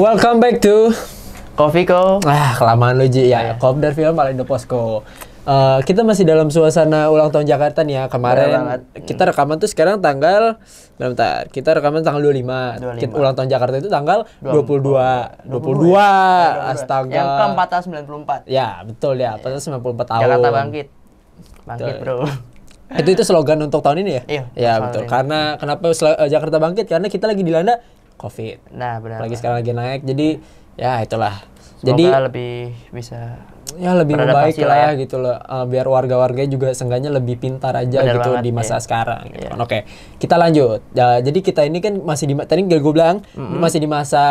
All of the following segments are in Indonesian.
Welcome back to Kofiko. Ah, kelamaan lu Ji ya. Yeah. dari Film the Posko. Uh, kita masih dalam suasana ulang tahun Jakarta nih ya. Kemarin kita hmm. rekaman tuh sekarang tanggal bentar. Kita rekaman tanggal 25. 25. Kita, ulang tahun Jakarta itu tanggal 22. 22. 22. Ya, 22. Astaga. Yang ke 4 tahun empat. Ya, betul ya. 4 tahun 94 tahun. Jakarta bangkit. Bangkit, betul. Bro itu itu slogan untuk tahun ini ya iya ya betul ini. karena kenapa eh, Jakarta bangkit karena kita lagi dilanda COVID. Nah, benar. Lagi sekarang lagi naik. Jadi ya itulah. Semoga jadi lebih bisa ya lebih baik lah ya gitu loh uh, biar warga-warganya juga sengganya lebih pintar aja Bener gitu banget, di masa iya. sekarang gitu. Iya. Kan. oke kita lanjut ya, jadi kita ini kan masih di tadi gue bilang mm-hmm. masih di masa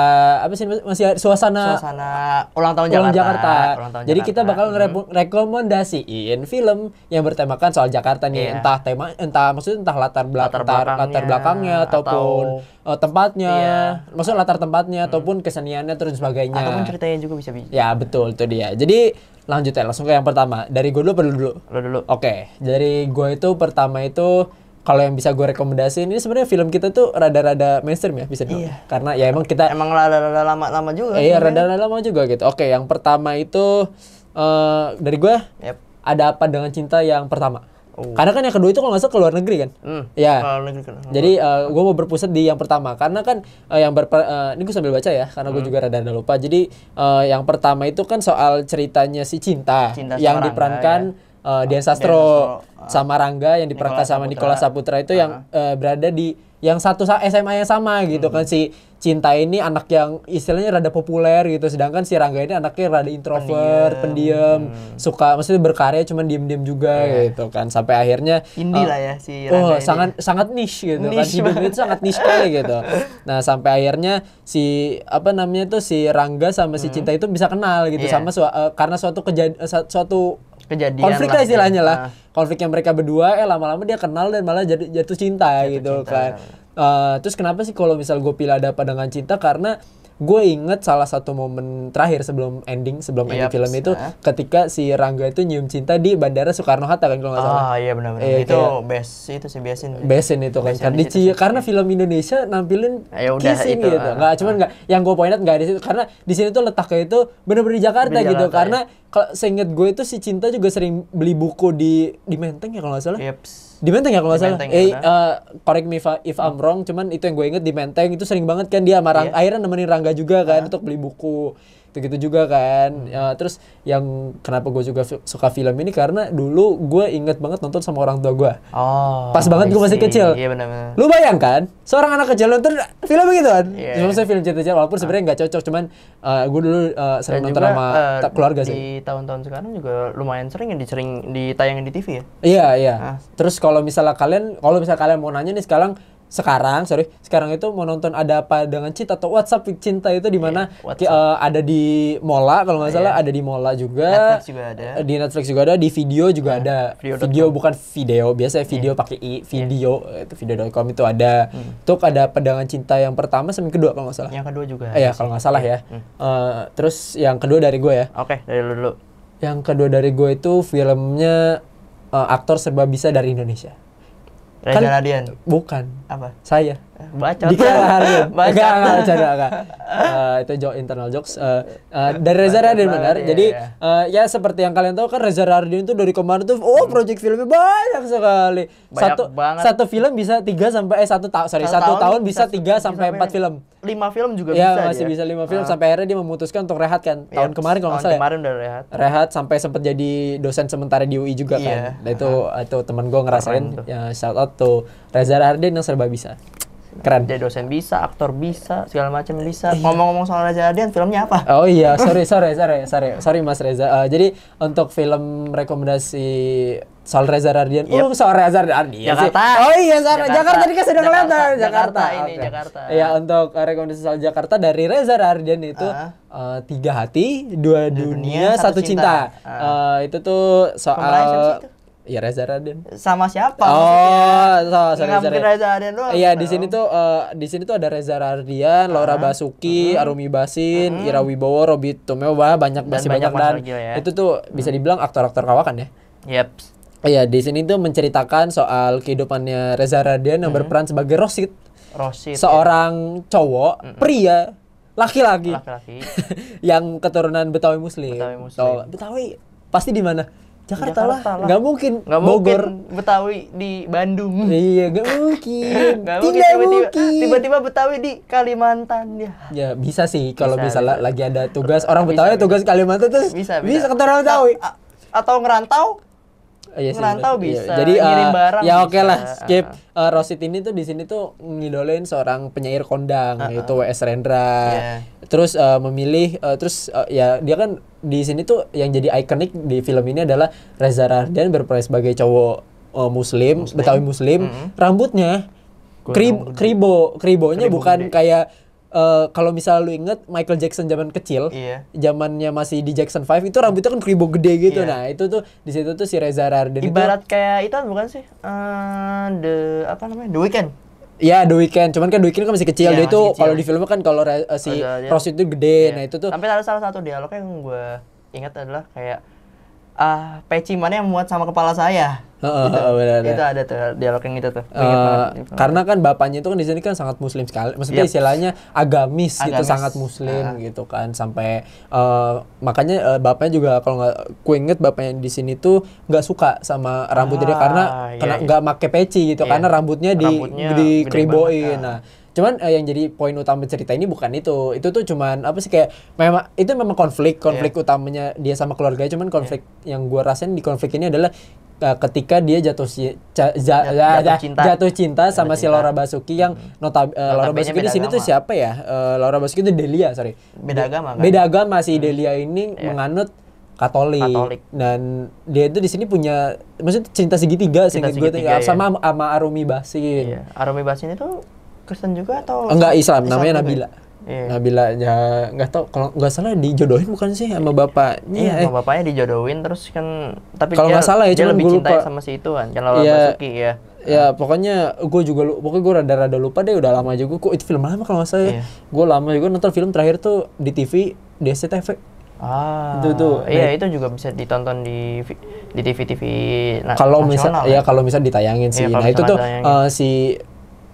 apa sih masih suasana suasana ulang tahun Jakarta, Jakarta. Ulang tahun jadi Jakarta. kita bakal mm-hmm. rekomendasiin film yang bertemakan soal Jakarta nih yeah. entah tema entah maksudnya entah latar, belakang latar belakangnya, latar belakangnya ataupun atau, eh, tempatnya yeah. maksudnya latar tempatnya hmm ataupun keseniannya terus sebagainya ataupun ceritanya juga bisa bisa ya betul tuh dia jadi lanjut ya langsung ke yang pertama. Dari gue dulu perlu dulu. Lo dulu. Oke, okay. dari gue itu pertama itu kalau yang bisa gue rekomendasi ini sebenarnya film kita tuh rada-rada mainstream ya bisa dibilang. Iya. Karena ya emang kita emang rada-rada lama-lama juga. Eh, iya, rada-rada lama juga gitu. Oke, okay, yang pertama itu uh, dari gue yep. ada apa dengan cinta yang pertama? Oh. Karena kan yang kedua itu kalau nggak salah ke luar negeri kan. Hmm. Ya. Luar negeri kan. Jadi uh, eh, gue mau berpusat di yang pertama karena kan uh, yang berper, uh, ini gue sambil baca ya karena gue hmm. juga rada rada lupa. Jadi uh, yang pertama itu kan soal ceritanya si Cinta, Cinta yang diperankan ya. Uh, Dian Sastro, Dian Sastro uh, sama Rangga yang diperankan sama Nicola Saputra itu uh. yang uh, berada di yang satu SMA yang sama gitu kan. hmm. kan si Cinta ini anak yang istilahnya rada populer gitu sedangkan si Rangga ini anaknya rada introvert, pendiam, hmm. suka maksudnya berkarya cuman diem-diem juga yeah. gitu kan sampai akhirnya indie uh, lah ya si Rangga Oh, ini. sangat sangat niche gitu kan. niche kan si itu sangat niche kali gitu. Nah, sampai akhirnya si apa namanya tuh si Rangga sama si hmm. Cinta itu bisa kenal gitu yeah. sama su uh, eh, karena suatu kejadian eh, suatu kejadian konflik lah istilahnya lah ya. konflik yang mereka berdua eh lama-lama dia kenal dan malah jatuh, jatuh cinta jatuh gitu cinta. kan uh, terus kenapa sih kalau misal gue pilih ada apa cinta karena gue inget salah satu momen terakhir sebelum ending sebelum yep, ending film itu nah. ketika si Rangga itu nyium cinta di bandara Soekarno Hatta kan kalau nggak salah. Ah iya benar-benar. Eh, itu best itu sih biasin. Besin itu kan. Karena, di, karena film Indonesia nampilin ya udah, kissing itu, gitu. Uh, nggak cuman eh. nggak yang gue poinat nggak di situ karena di sini tuh letaknya itu benar-benar di Jakarta, gitu. Jakarta gitu ya. karena kalau seinget gue itu si Cinta juga sering beli buku di di Menteng ya kalau nggak salah. Yep. Di Menteng ya kalau nggak salah. Eh, uh, correct me if, if I'm wrong, cuman itu yang gue inget di Menteng itu sering banget kan dia sama Rangga, yeah. akhirnya nemenin Rangga juga kan uh. untuk beli buku itu gitu juga kan. Hmm. Ya, terus yang kenapa gue juga suka film ini karena dulu gue inget banget nonton sama orang tua gue. Oh. Pas banget gue masih kecil. Iya benar -bener. Lu bayangkan seorang anak kecil nonton film begitu kan? Yeah. Cuma saya film cerita-cerita walaupun ah. sebenarnya nggak cocok cuman uh, eh, gue dulu uh, sering Dan nonton juga, sama uh, keluarga sih. Di tahun-tahun sekarang juga lumayan sering yang dicering ditayangin di TV ya. Iya iya. Ah. Terus kalau misalnya kalian kalau misalnya kalian mau nanya nih sekarang sekarang sorry sekarang itu menonton ada apa dengan cinta atau WhatsApp cinta itu di mana yeah, iya, uh, ada di Mola kalau nggak iya. salah yeah. ada di Mola juga Netflix juga ada di Netflix juga ada di video juga yeah. ada video, video bukan video biasanya iya. video yeah. pakai i video yeah. itu video.com itu ada hmm. tuh ada pedangan cinta yang pertama sama yang kedua kalau nggak salah yang kedua juga eh, ya kalau nggak salah ya hmm. uh, terus yang kedua dari gue ya oke okay, dari lu dulu yang kedua dari gue itu filmnya uh, aktor serba bisa dari Indonesia Reza kan, Radian. Bukan. Apa? Saya bacot Baca. lah bacot enggak enggak bercanda enggak uh, itu joke internal jokes uh, uh, dari Reza Radin benar iya, jadi iya. Uh, ya seperti yang kalian tahu kan Reza Radin itu dari kemarin tuh oh project filmnya banyak sekali banyak satu banget. satu film bisa tiga sampai eh satu tahun sorry satu, satu tahun, tahun bisa tiga sampai empat film lima film juga ya, bisa masih dia. bisa lima film uh. sampai akhirnya dia memutuskan untuk rehat kan ya, tahun kemarin kalau nggak salah ya. kemarin udah rehat rehat sampai sempat jadi dosen sementara di UI juga yeah. kan nah, itu uh. itu teman gue ngerasain ya, shout out tuh Reza Radin yang serba bisa keren jadi dosen bisa aktor bisa segala macam bisa iya. ngomong-ngomong soal Reza Radian filmnya apa oh iya sorry sorry sorry sorry sorry Mas Reza uh, jadi untuk film rekomendasi soal Reza Ardian, yep. Iya. uh oh, soal Reza Radian iya Jakarta sih. oh iya Jakarta, Jakarta Jadi kan sudah kelihatan Jakarta, Jakarta. ini okay. Jakarta ya untuk rekomendasi soal Jakarta dari Reza Ardian itu uh. Uh, tiga hati dua dunia, dunia satu, satu cinta, cinta. Uh. Uh, itu tuh soal Ya Reza Raden. Sama siapa? Oh, sama sama Reza, Raden. Reza Raden doang. Iya, di sini tuh uh, di sini tuh ada Reza Radian, uh-huh. Ah, Laura Basuki, uh Arumi Basin, uh-huh. Ira Wibowo, Robi Tomeo, banyak masih banyak, banyak ya. dan ya. itu tuh bisa mm-hmm. dibilang aktor-aktor kawakan ya. Yep. Iya, di sini tuh menceritakan soal kehidupannya Reza Raden yang hmm. berperan sebagai Rosit. Rosid. Ya. Seorang ya. cowok, hmm. pria laki-laki. Laki-laki. yang keturunan Betawi Muslim. Betawi Muslim. Betawi pasti di mana? Jakarta, Jakarta lah. Gak mungkin. mungkin. Bogor. Betawi di Bandung. Iya, gak mungkin. Tidak mungkin. Tiba-tiba, tiba-tiba Betawi di Kalimantan ya. Ya bisa sih kalau misalnya lagi ada tugas orang Betawi tugas Kalimantan terus bisa, bisa, bisa ketemu orang nah, Betawi. A atau ngerantau Iya sih, ngerantau bisa. bisa. Jadi ngirim uh, barang. Ya oke okay lah, skip. Uh, uh Rosit ini tuh di sini tuh ngidolain seorang penyair kondang uh, uh. yaitu WS Rendra. Yeah. Terus uh, memilih uh, terus uh, ya dia kan di sini tuh yang jadi ikonik di film ini adalah Reza Rahardian berperan sebagai cowok uh, muslim, muslim, Betawi muslim, mm -hmm. rambutnya Kri kribo kribonya kribo bukan gede. kayak Uh, kalau misalnya lu inget Michael Jackson zaman kecil, iya. zamannya masih di Jackson 5 itu rambutnya kan kribo gede gitu. Iya. Nah, itu tuh di situ tuh si Reza Rarden Ibarat itu, kayak itu bukan sih? Uh, the apa namanya? The Weeknd. Ya, The Weeknd. Cuman kan The Weeknd kan masih kecil. Yeah, dia itu kalau di filmnya kan kalau uh, si Rose itu gede. Ya. Nah, itu tuh Tapi ada salah satu dialog yang gue ingat adalah kayak uh, peci mana yang muat sama kepala saya. Uh, gitu. uh, benar, itu ada tuh dialog yang itu tuh. Uh, karena kan bapaknya itu kan di sini kan sangat muslim sekali. Maksudnya yep. istilahnya agamis, gitu, agamis gitu sangat muslim uh. gitu kan sampai uh, makanya uh, bapaknya juga kalau nggak kuinget bapaknya di sini tuh nggak suka sama rambutnya ah, dia karena ah, iya, karena iya. nggak iya. make peci gitu iya. karena rambutnya di rambutnya di kriboin. nah, Cuman uh, yang jadi poin utama cerita ini bukan itu. Itu tuh cuman apa sih kayak memang itu memang konflik, konflik yeah. utamanya dia sama keluarganya. Cuman iya. konflik yeah. yang gua rasain di konflik ini adalah uh, ketika dia jatuh si, ja, ja, jatuh, jatuh cinta jatuh cinta sama cinta. si Laura Basuki yang hmm. Eh, notab, uh, ya? Laura Basuki di sini tuh siapa ya? Uh, Laura Basuki itu Delia, sorry. Beda agama kan? Beda agama si hmm. Delia ini yeah. menganut Katolik. Katolik. Dan dia itu di sini punya maksudnya cinta segitiga, cinta ya, segitiga gue, ya. sama sama Arumi Basin. Iya. Arumi Basin itu Kristen juga atau enggak oh, Islam, Islam namanya Nabila. Iya. Nabila ya nggak tau kalau nggak salah dijodohin bukan sih sama bapaknya iya, eh. sama bapaknya dijodohin terus kan tapi kalau nggak salah ya dia lebih cinta sama si itu kan kalau iya, Basuki ya ya pokoknya gue juga lu, pokoknya gue rada-rada lupa deh udah lama juga kok itu film lama kalau nggak salah yeah. Iya. gue lama juga nonton film terakhir tuh di TV di SCTV ah itu tuh iya nah, itu juga bisa ditonton di di TV TV nah, kalau misal ya, ya kalau misal ditayangin sih iya, nah itu tuh uh, si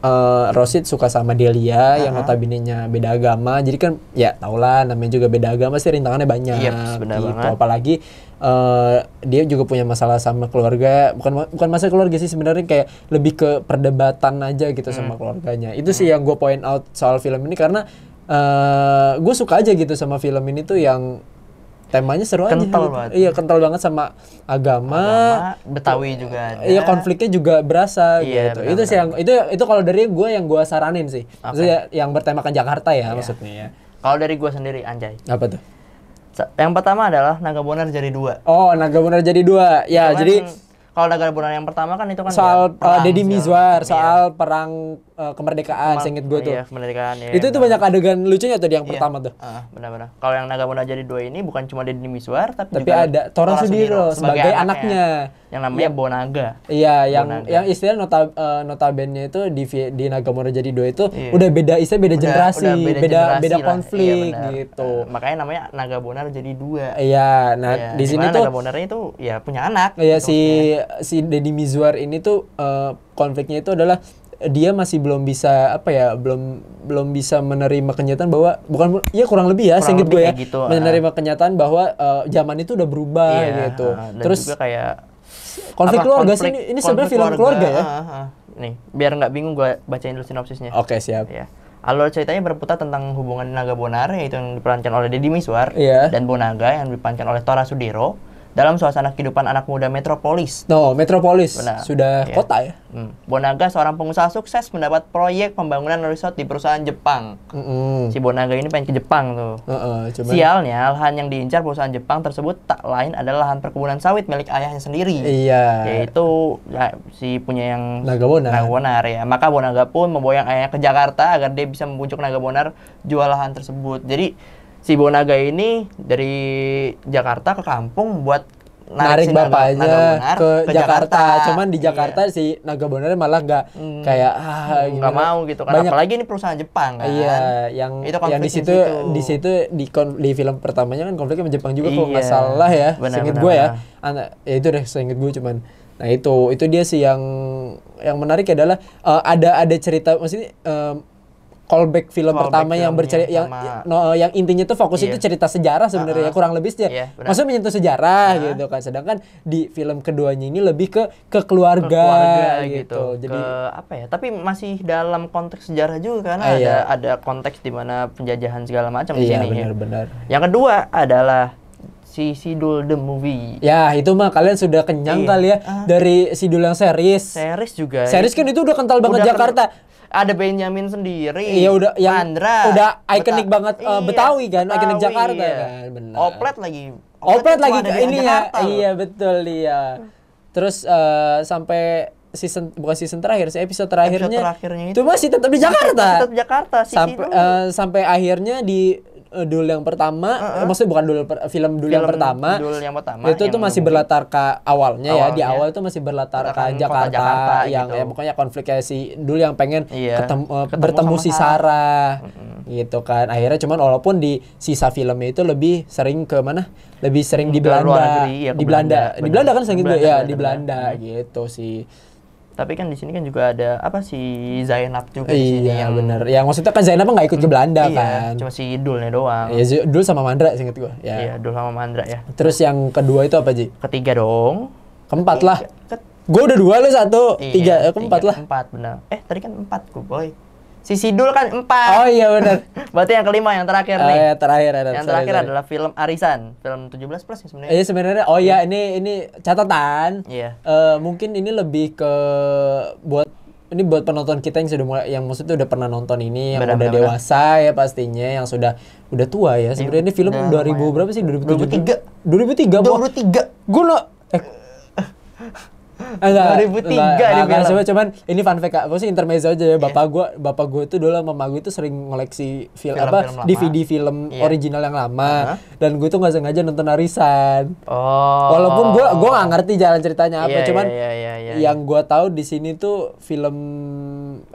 uh, Rosid suka sama Delia uh-huh. yang notabene beda agama. Jadi kan ya tau lah namanya juga beda agama sih rintangannya banyak yep, gitu. Banget. Apalagi uh, dia juga punya masalah sama keluarga, bukan bukan masalah keluarga sih sebenarnya kayak lebih ke perdebatan aja gitu hmm. sama keluarganya. Itu hmm. sih yang gue point out soal film ini karena uh, eh, gue suka aja gitu sama film ini tuh yang temanya seru kental aja. Kental banget. Iya, kental banget sama agama. agama Betawi juga iya, ada. Iya, konfliknya juga berasa iya, gitu. Benar, itu sih yang itu itu kalau dari gue yang gue saranin sih. Okay. yang bertemakan Jakarta ya iya. maksudnya ya. Kalau dari gue sendiri anjay. Apa tuh? Yang pertama adalah Naga Bonar jadi dua. Oh, Naga Bonar jadi dua. Ya, Cuman, jadi kalau Naga Bonar yang pertama kan itu kan soal uh, Deddy Mizwar, iya. soal iya. perang uh, kemerdekaan, Kemar gue tuh. Iya, kemerdekaan. Iya, itu tuh iya, banyak iya. adegan lucunya tuh di yang iya. pertama tuh. Uh, benar-benar. Kalau yang Naga Nagamona jadi dua ini bukan cuma Deddy Miswar tapi, tapi juga ada Tora Sudiro sebagai, sebagai anaknya. anaknya. Yang namanya ya, Bonaga. Iya, iya yang Bonaga. yang istilah nota uh, eh, notabene itu di di Nagamona jadi dua itu iya. udah beda istilah beda udah, generasi, beda, beda, konflik iya, gitu. Uh, makanya namanya Naga Nagabonar jadi dua. Iya, nah iya. di sini tuh Nagabonar itu ya punya anak. Iya gitu si si Deddy Mizwar ini tuh uh, konfliknya itu adalah dia masih belum bisa apa ya belum belum bisa menerima kenyataan bahwa bukan ya kurang lebih ya singkat gue ya gitu, menerima uh, kenyataan bahwa uh, zaman itu udah berubah iya, gitu uh, dan terus juga kayak konflik apa, keluarga konflik, sih ini, ini sebenarnya film keluarga, keluarga ya uh, uh, nih biar nggak bingung gue bacain dulu sinopsisnya oke okay, siap ya. Alur ceritanya berputar tentang hubungan Naga Bonar yaitu yang diperankan oleh Deddy Miswar yeah. dan Bonaga yang diperankan oleh Tora Sudiro dalam suasana kehidupan anak muda metropolis. No, metropolis. Benar. Sudah yeah. kota ya. Hmm. Bonaga seorang pengusaha sukses mendapat proyek pembangunan resort di perusahaan Jepang. Mm -hmm. Si Bonaga ini pengen ke Jepang tuh. Uh -uh, cuman... Sialnya, lahan yang diincar perusahaan Jepang tersebut tak lain adalah lahan perkebunan sawit milik ayahnya sendiri. Iya. Yaitu ya, si punya yang Naga Bonar. Naga Bonar ya. Maka Bonaga pun memboyang ayahnya ke Jakarta agar dia bisa membujuk Naga Bonar jual lahan tersebut. Jadi si Bonaga ini dari Jakarta ke kampung buat narik, narik bapak bapaknya naga ke, ke Jakarta. Jakarta. Cuman di iya. Jakarta iya. si naga Bonar malah nggak hmm. kayak ah hmm, nggak mau gitu kan. Banyak, lagi ini perusahaan Jepang kan. Iya, yang itu yang di situ di situ di, di film pertamanya kan konfliknya sama Jepang juga iya. kok nggak salah ya. Seinget gue ya. Anak ya itu deh seinget gue cuman. Nah, itu itu dia sih yang yang menarik adalah uh, ada ada cerita maksudnya uh, callback film callback pertama yang bercerita yang yang, no, yang intinya tuh fokus yeah. itu iya. cerita sejarah sebenarnya ya, uh -huh. kurang lebih sih. Ya. Iya, yeah, Maksudnya menyentuh sejarah uh iya. -huh. gitu kan. Sedangkan di film keduanya ini lebih ke ke keluarga, ke keluarga gitu. gitu. Jadi apa ya? Tapi masih dalam konteks sejarah juga karena ah, uh, ada iya. ada konteks di mana penjajahan segala macam iya, di sini. ya. benar-benar. Yang kedua adalah si Sidul the movie. Ya, itu mah kalian sudah kenyang iya. kali ya uh. dari Sidul yang series. Series juga. Series kan itu udah kental banget udah Jakarta ada Benjamin sendiri. Iya udah yang Andra. Udah ikonik Beta banget uh, Betawi kan, ikonik Jakarta iya. kan, benar. Oplet lagi. Oplet, Oplet lagi ini kan, ya. Iya betul iya. Terus uh, sampai season bukan season terakhir sih episode terakhirnya. Episode terakhirnya itu. masih tetap di Jakarta. Masih tetap di Jakarta Sampai uh, eh, sampai akhirnya di Eh, Dul yang pertama, uh eh, -huh. maksudnya bukan dulu per, film dulu yang pertama. Dul yang pertama. Itu yang ya, tuh masih berlatar ke awalnya, awalnya ya, di awal itu masih berlatar ke Jakarta, Jakarta yang gitu. ya pokoknya konfliknya si dulu yang pengen iya. ketemu, eh, ketemu bertemu si Sarah. Uh -huh. Gitu kan. Akhirnya cuman walaupun di sisa filmnya itu lebih sering ke mana? Lebih sering di Belanda. Negeri, ya, di Belanda. Belanda. Di Belanda kan sering gitu ya, di Belanda gitu sih tapi kan di sini kan juga ada apa si Zainab juga di sini iya, yang benar Ya maksudnya kan Zainab nggak ikut ke hmm, Belanda iya, kan. Cuma si Dulnya doang. ya Dul sama Mandra singkat gue Ya. Iya, Dul sama Mandra ya. Terus yang kedua itu apa, Ji? Ketiga dong. Keempat lah. Gue udah dua loh satu, iya, tiga, eh, keempat lah. Empat benar. Eh tadi kan empat gue boy. Si Sidul kan empat. Oh iya benar. Berarti yang kelima yang terakhir oh, iya, terakhir ada. Yang sorry, terakhir sorry. adalah film Arisan, film 17 plus ya sebenarnya. Iya sebenarnya. Oh iya, iya. ini ini catatan. Iya. Yeah. Uh, mungkin ini lebih ke buat ini buat penonton kita yang sudah mulai yang maksudnya udah pernah nonton ini yang benar, udah benar, dewasa benar. ya pastinya yang sudah udah tua ya iya, sebenarnya ini film ya, 2000 lumayan. berapa sih 2003 2003 2003 2003 gue no eh, enggak 2003 enggak, dia enggak, cuman ini fun fact aku sih intermezzo aja ya bapak iya. gue, bapak gua itu dulu sama gue gua itu sering ngoleksi film, film apa film lama. film yeah. original yang lama uh -huh. dan gue tuh nggak sengaja nonton arisan oh walaupun gue, gua gak ngerti jalan ceritanya apa yeah, iya, cuman yeah, yeah, yeah, yeah. yang iya. gue tahu di sini tuh film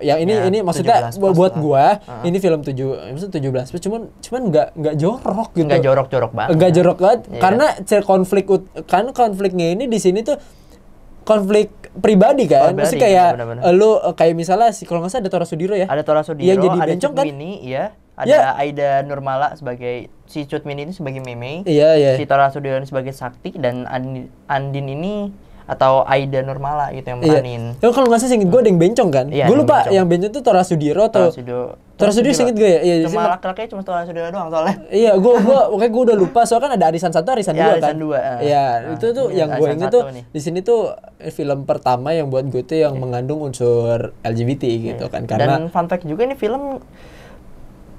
yang ini yeah, ini maksudnya buat gue uh -huh. ini film 7 maksudnya 17 plus cuman cuman nggak nggak jorok gitu nggak jorok-jorok banget nggak jorok banget yeah. karena konflik kan konfliknya ini di sini tuh konflik pribadi kan pribadi, mesti kayak bener -bener. Eh, lu eh, kayak misalnya si kalau nggak salah ada Tora Sudiro ya ada Tora Sudiro yang jadi ada bencong kan mini ya ada ya. Aida Nurmala sebagai si Cut Mini ini sebagai Meme iya ya. iya si Tora Sudiro ini sebagai Sakti dan Andin, ini atau Aida Nurmala gitu yang iya. mainin. Ya. kalau nggak salah sih, gue ada yang bencong kan. Ya, gue lupa yang bencong tuh Tora Sudiro atau Terus Sudiro singkat gue ya? Iya, cuma laki-laki cuma Tora Sudiro doang soalnya. Iya, gue gue oke gue udah lupa soalnya kan ada arisan satu, arisan ya, dua kan. Arisan dua. Ah. Iya, nah, itu tuh iya, yang gue inget tuh di sini tuh film pertama yang buat gue tuh yang yeah. mengandung unsur LGBT gitu yeah. kan karena. Dan fun fact juga ini film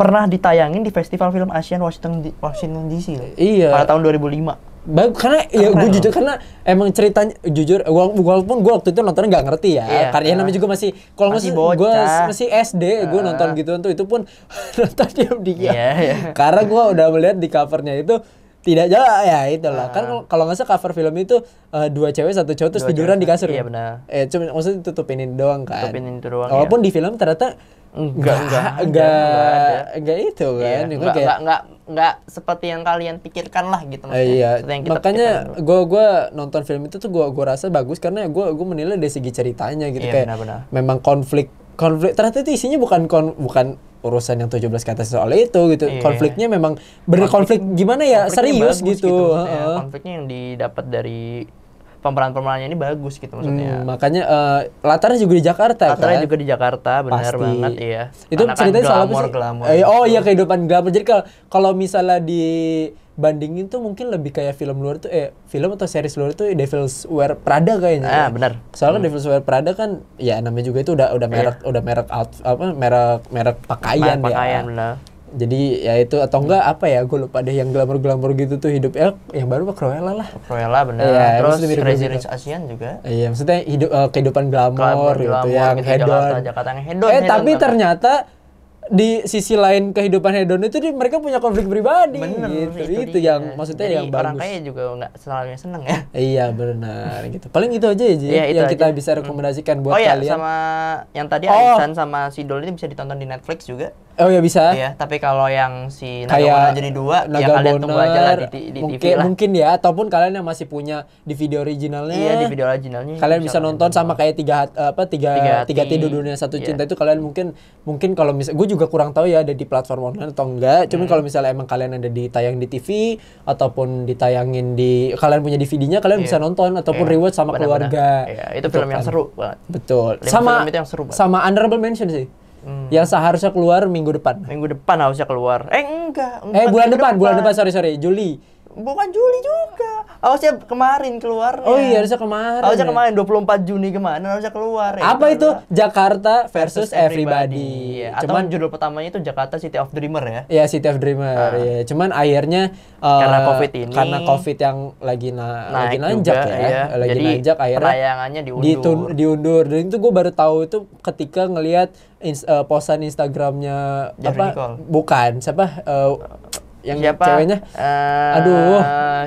pernah ditayangin di festival film Asian Washington Washington DC loh. Iya. Pada tahun 2005. Bagus karena ya gue jujur karena emang ceritanya jujur walaupun gue waktu itu nontonnya nggak ngerti ya yeah, karena uh, namanya juga masih kalau masih gue masih SD uh. gue nonton gitu tuh itu pun nonton diam diam yeah, yeah. karena gue udah melihat di covernya itu tidak jelas ya itulah uh. kan kalau nggak salah cover film itu uh, dua cewek satu cowok terus tiduran di kasur iya benar eh cuma maksudnya tutupinin doang kan tutupinin doang iya. walaupun ya. di film ternyata enggak enggak enggak enggak, enggak, enggak itu kan iya, enggak, enggak, enggak, enggak nggak seperti yang kalian pikirkan lah gitu eh, maksudnya. iya. Yang kita Makanya gue gua nonton film itu tuh gue gua rasa bagus karena gue gua menilai dari segi ceritanya gitu iya, kayak benar -benar. memang konflik konflik ternyata itu isinya bukan kon, bukan urusan yang 17 ke atas soal itu gitu. Iya. Konfliknya memang berkonflik konflik, gimana ya serius gitu. gitu. Uh. Konfliknya yang didapat dari pemeran-pemerannya ini bagus gitu maksudnya. Hmm, makanya uh, latarnya juga di Jakarta latarnya kan? juga di Jakarta, benar banget iya. Itu Anak ceritanya soal apa sih? Glamour. Eh, oh gitu. iya kehidupan glamour. Jadi kalau kalau misalnya di bandingin tuh mungkin lebih kayak film luar tuh eh film atau series luar tuh Devil's Wear Prada kayaknya. Ah, benar. Soalnya hmm. Devil's Wear Prada kan ya namanya juga itu udah udah iya. merek yeah. udah merek out, apa merek merek pakaian, merek ya. pakaian ya. Bener jadi ya itu atau enggak apa ya gue lupa deh yang glamor-glamor gitu tuh hidup ya yang baru apa Cruella lah Cruella bener ya, terus Crazy gitu. Rich Asian juga iya maksudnya hidup uh, kehidupan glamor, glamor gitu, glamor, yang gitu, hedon eh tapi ternyata di sisi lain kehidupan hedon itu dia mereka punya konflik pribadi bener, gitu itu, itu dia. yang maksudnya Jadi yang orang bagus. kaya juga nggak selalu seneng ya iya benar gitu paling itu aja ya, ya yang aja. kita bisa hmm. rekomendasikan hmm. buat oh, iya, ya sama yang tadi oh. Aisan sama Sidol itu bisa ditonton di Netflix juga Oh ya bisa. Iya, tapi kalau yang si Naga jadi dua, ya Naga ya kalian Bonner, tunggu aja lah di, di, di mungkin, TV lah. Mungkin ya, ataupun kalian yang masih punya di video originalnya. Iya, di video originalnya. Kalian bisa, nonton sama kayak tiga apa tiga tiga, tiga tidur dunia satu iya. cinta itu kalian mungkin mungkin kalau misalnya gue juga kurang tahu ya ada di platform online atau enggak. Cuman hmm. kalau misalnya emang kalian ada ditayang di TV ataupun ditayangin di kalian punya DVD-nya kalian yeah. bisa nonton ataupun yeah. reward sama Benar-benar. keluarga. yeah. itu film yang seru banget. Betul. Film sama film itu yang seru banget. Sama honorable mention sih. Hmm. Yang seharusnya keluar minggu depan. Minggu depan harusnya keluar. Eh enggak. Eh, enggak eh bulan depan, depan, bulan depan sorry sorry Juli. Bukan Juli juga. Harusnya kemarin keluar. Oh iya, ya. harusnya kemarin. Harusnya ya. kemarin 24 Juni kemarin harusnya keluar ya. Apa itu? Jakarta versus Everybody. everybody. Ya, Cuman judul pertamanya itu Jakarta City of Dreamer ya. Iya, City of Dreamer. Ya. Cuman akhirnya uh, karena Covid ini karena Covid yang lagi na naik lagi nanjak juga, ya, iya. lagi Jadi, nanjak akhirnya penayangannya diundur. diundur. Dan itu gue baru tahu itu ketika ngelihat ins uh, posan Instagramnya apa bukan siapa uh, yang siapa? ceweknya? Uh, Aduh,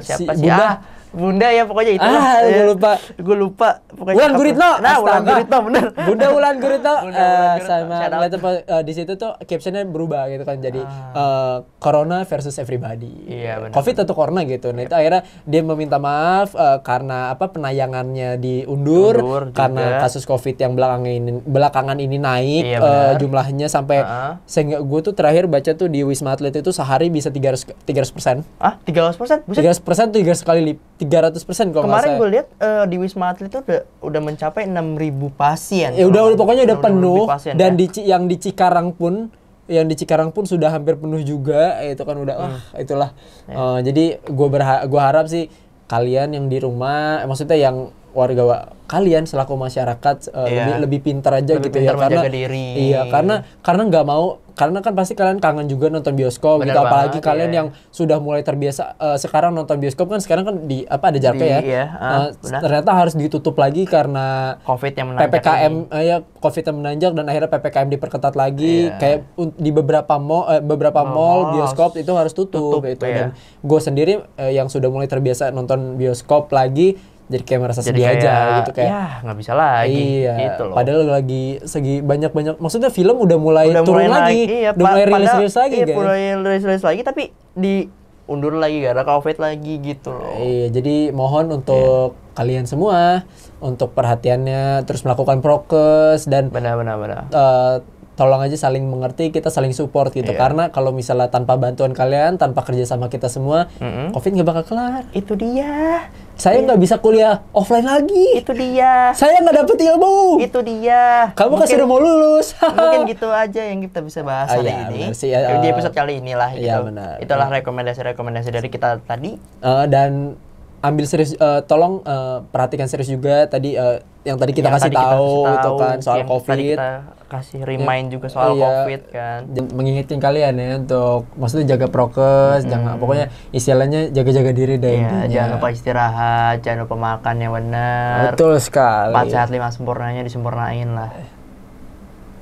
siapa si, si Bunda? Ah? Bunda ya pokoknya itu. Ah, ya. gue lupa. Gue lupa pokoknya. Ulan Guritno. Nah, Ulan Guritno bener. Bunda Ulan Guritno uh, sama letter uh, di situ tuh captionnya berubah gitu kan jadi ah. uh, corona versus everybody. Iya benar. Covid atau corona gitu. Nah, iya. itu akhirnya dia meminta maaf uh, karena apa penayangannya diundur Undur karena juga. kasus Covid yang belakangan ini belakangan ini naik iya, uh, jumlahnya sampai uh sehingga gue tuh terakhir baca tuh di Wisma Atlet itu sehari bisa tiga tiga ratus 300 300%. Ah, 300%? Buset. 300% tuh 300 kali lip. 300% kalau Kemarin gue lihat uh, di Wisma Atlet itu udah, udah mencapai ribu pasien. Ya udah, pokoknya udah penuh pasien, dan ya. di yang di Cikarang pun yang di Cikarang pun sudah hampir penuh juga itu kan udah hmm. ah itulah. Ya. Uh, jadi gue berharap gue harap sih kalian yang di rumah eh, maksudnya yang warga kalian selaku masyarakat uh, lebih lebih pintar aja lebih gitu pintar ya karena diri. iya karena karena nggak mau karena kan pasti kalian kangen juga nonton bioskop gitu banget, apalagi ya. kalian iya. yang sudah mulai terbiasa uh, sekarang nonton bioskop kan sekarang kan di apa ada jaraknya ya iya, uh, ternyata harus ditutup lagi karena covid yang menanjak ppkm Uh, eh, ya covid yang menanjak dan akhirnya ppkm diperketat lagi yeah. kayak di beberapa mall uh, beberapa oh, mall bioskop itu harus tutup, tutup itu dan iya. gue sendiri uh, yang sudah mulai terbiasa nonton bioskop lagi jadi kayak merasa sedih kayak, aja gitu kayak ya nggak bisa lagi iya, gitu loh. Padahal lagi segi banyak-banyak maksudnya film udah mulai udah turun mulai lagi, lagi iya, udah mulai rilis-rilis lagi iya, kan. mulai rilis-rilis lagi tapi diundur undur lagi gara covid lagi gitu loh. Iya, jadi mohon untuk iya kalian semua untuk perhatiannya terus melakukan prokes dan benar-benar benar, benar. Uh, tolong aja saling mengerti kita saling support gitu yeah. karena kalau misalnya tanpa bantuan kalian tanpa kerja sama kita semua mm-hmm. covid nggak bakal kelar itu dia saya iya. nggak yeah. bisa kuliah offline lagi itu dia saya nggak dapet ilmu itu dia kamu kasih udah mau lulus mungkin gitu aja yang kita bisa bahas ah, hari ah, ya, ini sih, uh, di episode kali inilah iya, gitu. benar. itulah rekomendasi-rekomendasi dari kita tadi uh, dan ambil serius uh, tolong uh, perhatikan serius juga tadi uh, yang tadi kita yang kasih tadi tahu kita tahu kan soal yang covid tadi kita kasih ya. remind ya, juga soal iya, covid kan mengingatkan kalian ya untuk maksudnya jaga prokes mm jangan pokoknya istilahnya jaga-jaga diri deh ya, jangan lupa istirahat jangan lupa makan yang benar betul sekali empat sehat lima sempurnanya disempurnain lah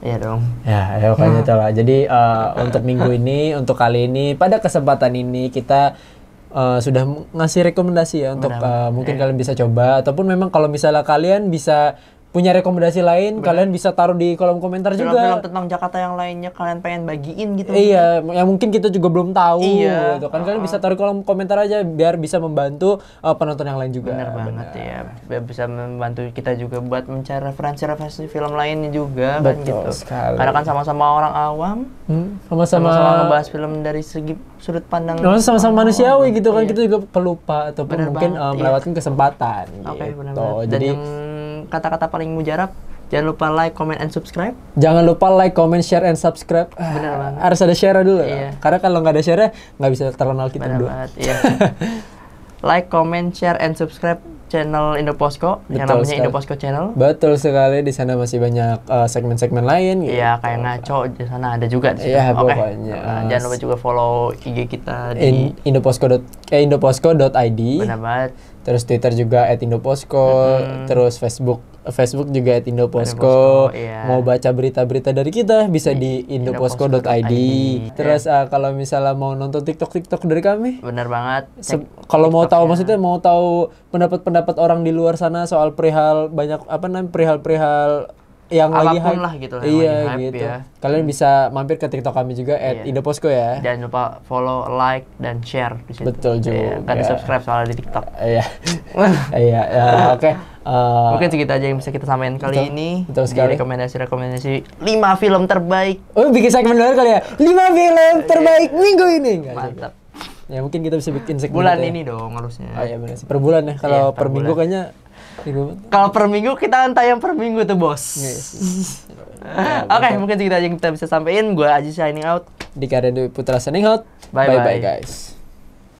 Iya dong. Ya, ya pokoknya nah. itu lah. Jadi uh, untuk minggu ini, untuk kali ini, pada kesempatan ini kita uh, sudah ngasih rekomendasi ya untuk uh, mungkin yeah. kalian bisa coba ataupun memang kalau misalnya kalian bisa punya rekomendasi lain Bener. kalian bisa taruh di kolom komentar juga film tentang Jakarta yang lainnya kalian pengen bagiin gitu iya mungkin. yang mungkin kita juga belum tahu iya. gitu kan uh-huh. kalian bisa uh-uh. taruh kolom komentar aja biar bisa membantu uh, penonton yang lain juga benar banget Bener. ya bisa membantu kita juga buat mencari referensi referensi film lainnya juga kan Betul kan gitu sekali. karena kan sama-sama orang awam hmm? sama-sama hmm? ngebahas film dari segi sudut pandang sama-sama manusiawi gitu kan iya. kita juga pelupa atau mungkin uh, iya. melewatkan iya. kesempatan okay, gitu bener -bener. jadi yang kata-kata paling mujarab Jangan lupa like, comment, and subscribe. Jangan lupa like, comment, share, and subscribe. Ah, Benar banget. Harus ada share dulu. Iya. Karena kalau nggak ada share nggak bisa terkenal kita Benar Banget, iya. like, comment, share, and subscribe channel Indoposko Betul yang namanya sekali. Indoposko Channel. Betul sekali di sana masih banyak eh, segmen-segmen uh, lain. Gitu. Iya, gitu. Ya, kayak ngaco di sana ada juga di Iya, okay. pokoknya. Uh, jangan lupa juga follow IG kita di In, indoposko. Eh, id. Benar banget terus Twitter juga @indoposko, hmm. terus Facebook Facebook juga at @indoposko. Iya. Mau baca berita-berita dari kita bisa di, di indoposko.id. Indoposko iya. terus yeah. uh, kalau misalnya mau nonton TikTok TikTok dari kami. Bener banget. Kalau mau tahu ya. maksudnya mau tahu pendapat-pendapat orang di luar sana soal perihal banyak apa namanya perihal-perihal yang apapun lagi hype. lah gitu lah iya, hype gitu. ya. Kalian bisa mampir ke TikTok kami juga at iya. Posko ya. Jangan lupa follow, like dan share di situ. Betul iya, juga. Iya, kan di subscribe soalnya di TikTok. Iya. iya, ya, oke. Okay. Uh, eh, Mungkin segitu aja yang bisa kita samain kali betul, ini. Betul sekali. Rekomendasi-rekomendasi Lima film terbaik. Oh, bikin segmen baru kali ya. Lima film iya. terbaik minggu ini. Enggak Mantap. Ya mungkin kita bisa bikin segmen bulan ya. ini dong harusnya. Oh iya benar sih. Per bulan ya. Kalau iya, per, per minggu kayaknya kalau per minggu kita kan tayang per minggu tuh bos. Yes. Iya, iya, iya. eh, nah, oke, okay, mungkin segitu aja yang kita bisa sampaikan. Gue aja shining out. Dika Rendu Putra shining out. Bye bye, bye, -bye guys.